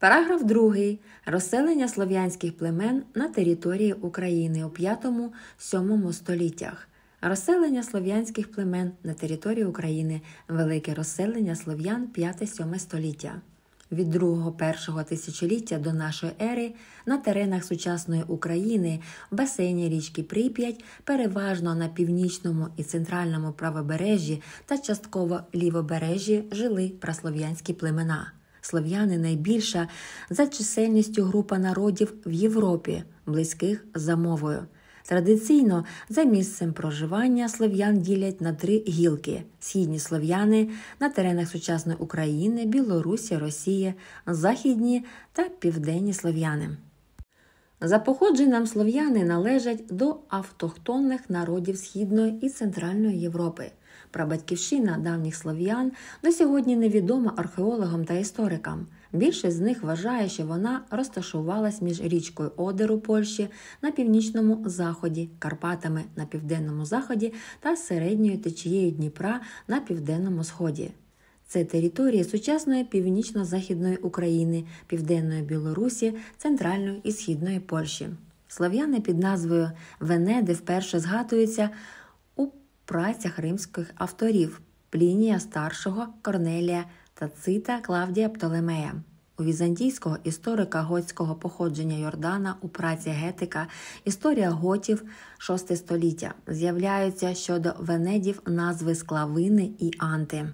Параграф 2. Розселення слов'янських племен на території України у 5-7 століттях. Розселення слов'янських племен на території України. Велике розселення слов'ян 5-7 століття. Від 2 першого тисячоліття до нашої ери на теренах сучасної України в басейні річки Прип'ять, переважно на північному і центральному правобережжі та частково лівобережжі жили праслов'янські племена слов'яни найбільша за чисельністю група народів в Європі, близьких за мовою. Традиційно за місцем проживання слов'ян ділять на три гілки: східні слов'яни на теренах сучасної України, Білорусі, Росії, західні та південні слов'яни. За походженням слов'яни належать до автохтонних народів Східної і Центральної Європи прабатьківщина давніх слов'ян до сьогодні невідома археологам та історикам. Більшість з них вважає, що вона розташувалась між річкою Одер у Польщі на північному заході, Карпатами на південному заході та середньою течією Дніпра на південному сході. Це території сучасної північно-західної України, південної Білорусі, центральної і східної Польщі. Слов'яни під назвою Венеди вперше згадуються працях римських авторів Плінія старшого, Корнелія Тацита Клавдія Птолемея. У візантійського історика готського походження Йордана у праці гетика історія готів VI століття з'являються щодо венедів назви склавини і анти.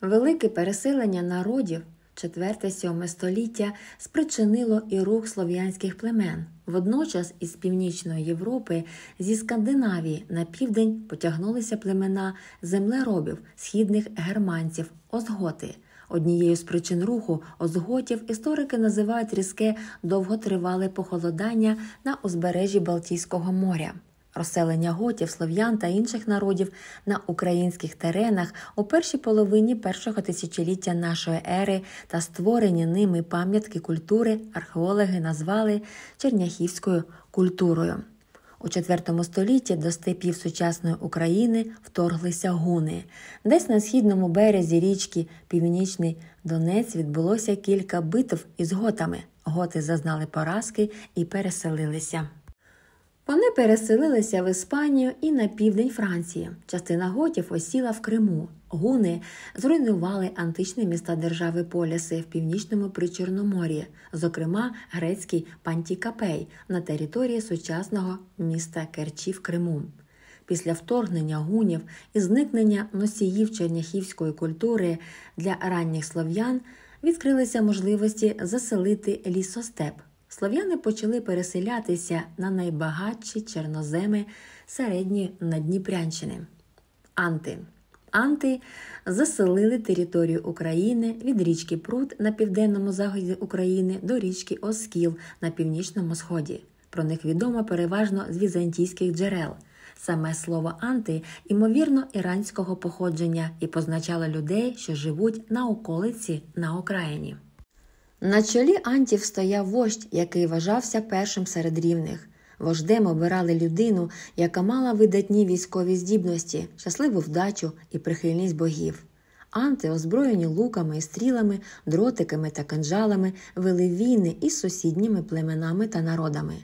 Велике переселення народів 4-7 століття спричинило і рух слов'янських племен. Водночас із північної Європи, зі Скандинавії на південь потягнулися племена землеробів, східних германців, озготи. Однією з причин руху озготів історики називають різке довготривале похолодання на узбережжі Балтійського моря розселення готів, слов'ян та інших народів на українських теренах у першій половині першого тисячоліття нашої ери та створені ними пам'ятки культури археологи назвали черняхівською культурою. У IV столітті до степів сучасної України вторглися гуни. Десь на східному березі річки Північний Донець відбулося кілька битв із готами. Готи зазнали поразки і переселилися. Вони переселилися в Іспанію і на південь Франції. Частина готів осіла в Криму. Гуни зруйнували античні міста держави Поліси в північному причорномор'ї, зокрема грецький Пантікапей на території сучасного міста Керчі в Криму. Після вторгнення гунів і зникнення носіїв черняхівської культури для ранніх слов'ян відкрилися можливості заселити лісостеп слов'яни почали переселятися на найбагатші чорноземи середні Надніпрянщини. Анти. Анти заселили територію України від річки Прут на південному заході України до річки Оскіл на північному сході. Про них відомо переважно з візантійських джерел. Саме слово анти, імовірно іранського походження і позначало людей, що живуть на околиці на Окраїні. На чолі антів стояв вождь, який вважався першим серед рівних. Вождем обирали людину, яка мала видатні військові здібності, щасливу вдачу і прихильність богів. Анти, озброєні луками і стрілами, дротиками та кинжалами, вели війни із сусідніми племенами та народами.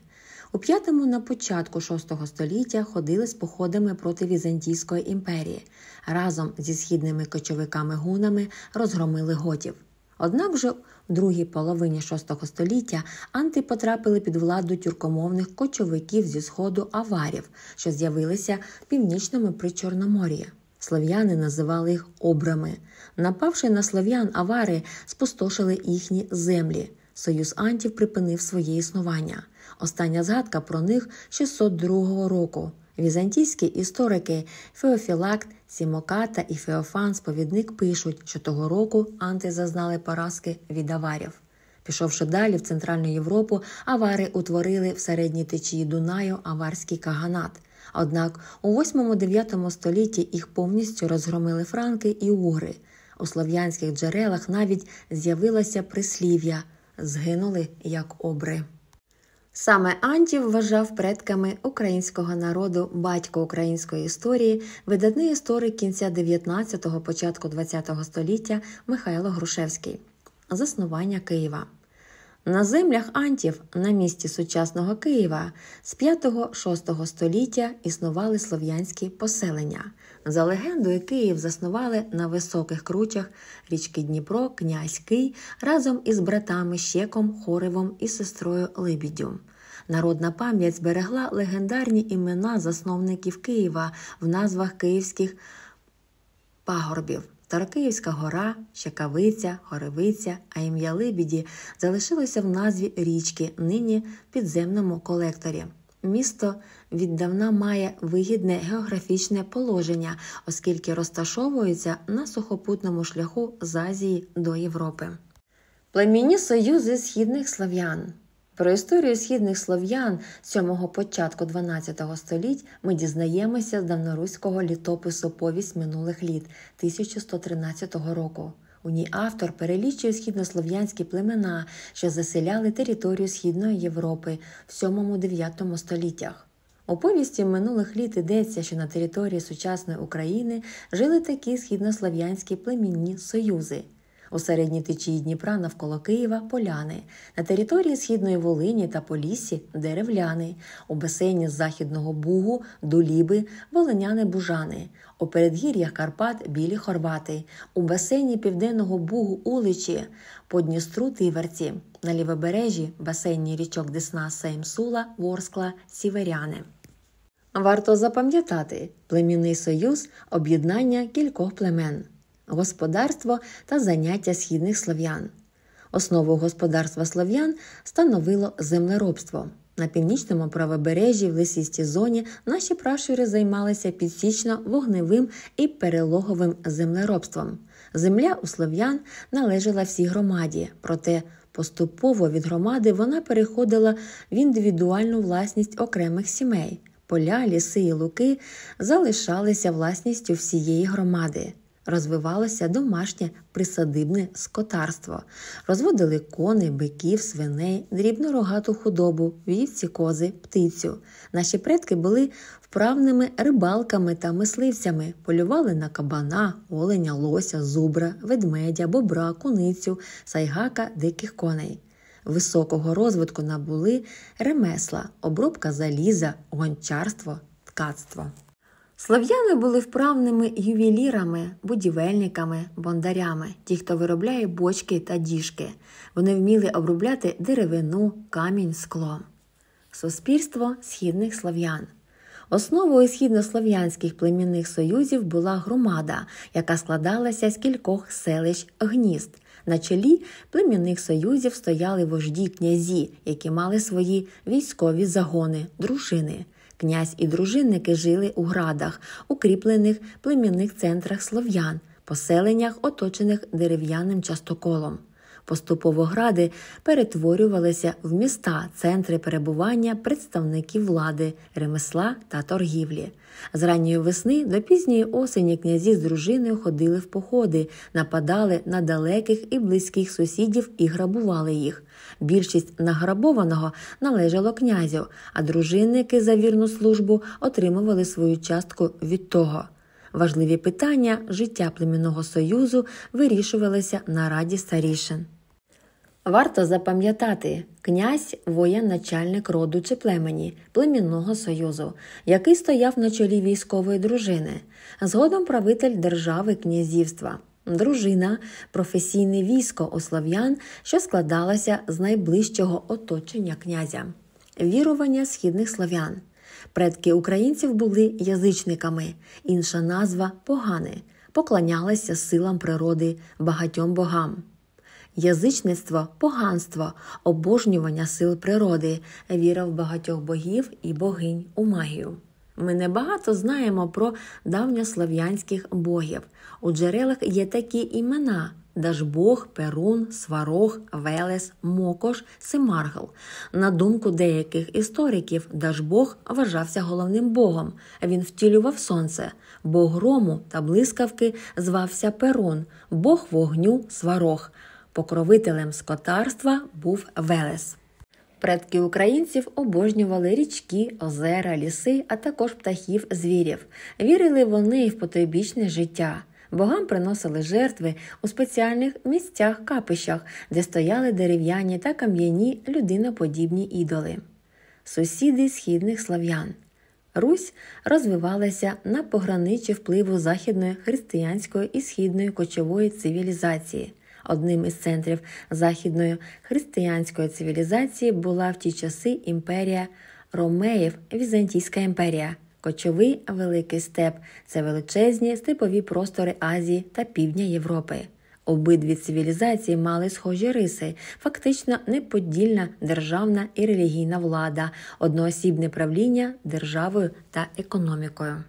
У п'ятому на початку VI століття ходили з походами проти Візантійської імперії. Разом зі східними кочовиками гунами розгромили готів. Однак вже в другій половині VI століття анти потрапили під владу тюркомовних кочовиків зі сходу аварів, що з'явилися північними при Чорномор'ї. Слов'яни називали їх обрами. Напавши на слов'ян, авари спустошили їхні землі. Союз антів припинив своє існування. Остання згадка про них 602 року. Візантійські історики Феофілакт, Сімоката і Феофан сповідник пишуть, що того року анти зазнали поразки від аварів. Пішовши далі в Центральну Європу, авари утворили в середній течії Дунаю аварський каганат. Однак у 8-9 столітті їх повністю розгромили франки і угри. У слов'янських джерелах навіть з'явилося прислів'я згинули як обри. Саме Анді вважав предками українського народу батько української історії, видатний історик кінця 19-го, початку 20-го століття Михайло Грушевський, заснування Києва. На землях Антів на місці сучасного Києва з 5-6 століття існували слов'янські поселення. За легендою, Київ заснували на високих кручах річки Дніпро, князь Кий разом із братами Щеком, Хоревом і сестрою Либідю. Народна пам'ять зберегла легендарні імена засновників Києва в назвах київських пагорбів. Старокиївська гора, Щакавиця, Горевиця, а ім'я Либіді залишилося в назві річки, нині підземному колекторі. Місто віддавна має вигідне географічне положення, оскільки розташовується на сухопутному шляху з Азії до Європи. Племінні союзи східних слав'ян. Про історію східних слов'ян сьомого початку 12 століть ми дізнаємося з давноруського літопису Повість минулих літ 1113 року. У ній автор перелічує східнослов'янські племена, що заселяли територію Східної Європи в 7-9 століттях. У повісті минулих літ йдеться, що на території сучасної України жили такі східнослов'янські племінні союзи. У середній течії Дніпра навколо Києва поляни, на території Східної Волині та Полісі деревляни, у басейні з Західного Бугу, Дуліби, Волиняни Бужани, у передгір'ях Карпат білі Хорвати, у басейні Південного Бугу Уличі, по Дністру Тиверці, на лівобережжі басейні річок Десна Сеймсула, Ворскла, Сіверяни. Варто запам'ятати племінний союз об'єднання кількох племен господарство та заняття східних слов'ян. Основу господарства слов'ян становило землеробство. На північному правобережжі в лисістій зоні наші пращури займалися підсічно вогневим і перелоговим землеробством. Земля у слов'ян належала всій громаді, проте поступово від громади вона переходила в індивідуальну власність окремих сімей. Поля, ліси і луки залишалися власністю всієї громади розвивалося домашнє присадибне скотарство, розводили коней, биків, свиней, дрібну рогату худобу, вівці, кози, птицю. Наші предки були вправними рибалками та мисливцями, полювали на кабана, оленя, лося, зубра, ведмедя, бобра, куницю, сайгака, диких коней. Високого розвитку набули ремесла, обробка заліза, гончарство, ткацтво. Слов'яни були вправними ювелірами, будівельниками, бондарями, ті, хто виробляє бочки та діжки. Вони вміли обробляти деревину, камінь, скло. Суспільство східних слов'ян. Основою східнослов'янських племінних союзів була громада, яка складалася з кількох селищ гнізд. На чолі племінних союзів стояли вожді князі, які мали свої військові загони, дружини. Князь і дружинники жили у градах, укріплених племінних центрах слов'ян, поселеннях, оточених дерев'яним частоколом. Поступово гради перетворювалися в міста, центри перебування представників влади, ремесла та торгівлі. З ранньої весни до пізньої осені князі з дружиною ходили в походи, нападали на далеких і близьких сусідів і грабували їх. Більшість награбованого належало князю, а дружинники за вірну службу отримували свою частку від того. Важливі питання життя племінного союзу вирішувалися на раді старішин. Варто запам'ятати, князь воєначальник роду чи племені племінного союзу, який стояв на чолі військової дружини, згодом правитель держави князівства. Дружина професійне військо у ослов'ян, що складалося з найближчого оточення князя, вірування східних слав'ян. Предки українців були язичниками, інша назва погани, поклонялися силам природи багатьом богам. Язичництво поганство, обожнювання сил природи, віра в багатьох богів і богинь у магію. Ми небагато знаємо про давньослав'янських богів. У джерелах є такі імена. Дажбог, Перун, Сварог, Велес, Мокош, Симаргл. На думку деяких істориків, Дажбог вважався головним богом. Він втілював сонце, бог грому та блискавки звався Перун, бог вогню, сварог. Покровителем скотарства був Велес. Предки українців обожнювали річки, озера, ліси, а також птахів, звірів. Вірили вони в потойбічне життя. Богам приносили жертви у спеціальних місцях капищах, де стояли дерев'яні та кам'яні людиноподібні ідоли. Сусіди східних слав'ян. Русь розвивалася на пограничі впливу західної християнської і східної кочової цивілізації одним із центрів західної християнської цивілізації, була в ті часи імперія Ромеїв, Візантійська імперія. Кочовий великий степ це величезні степові простори Азії та Півдня Європи. Обидві цивілізації мали схожі риси, фактично неподільна державна і релігійна влада, одноосібне правління державою та економікою.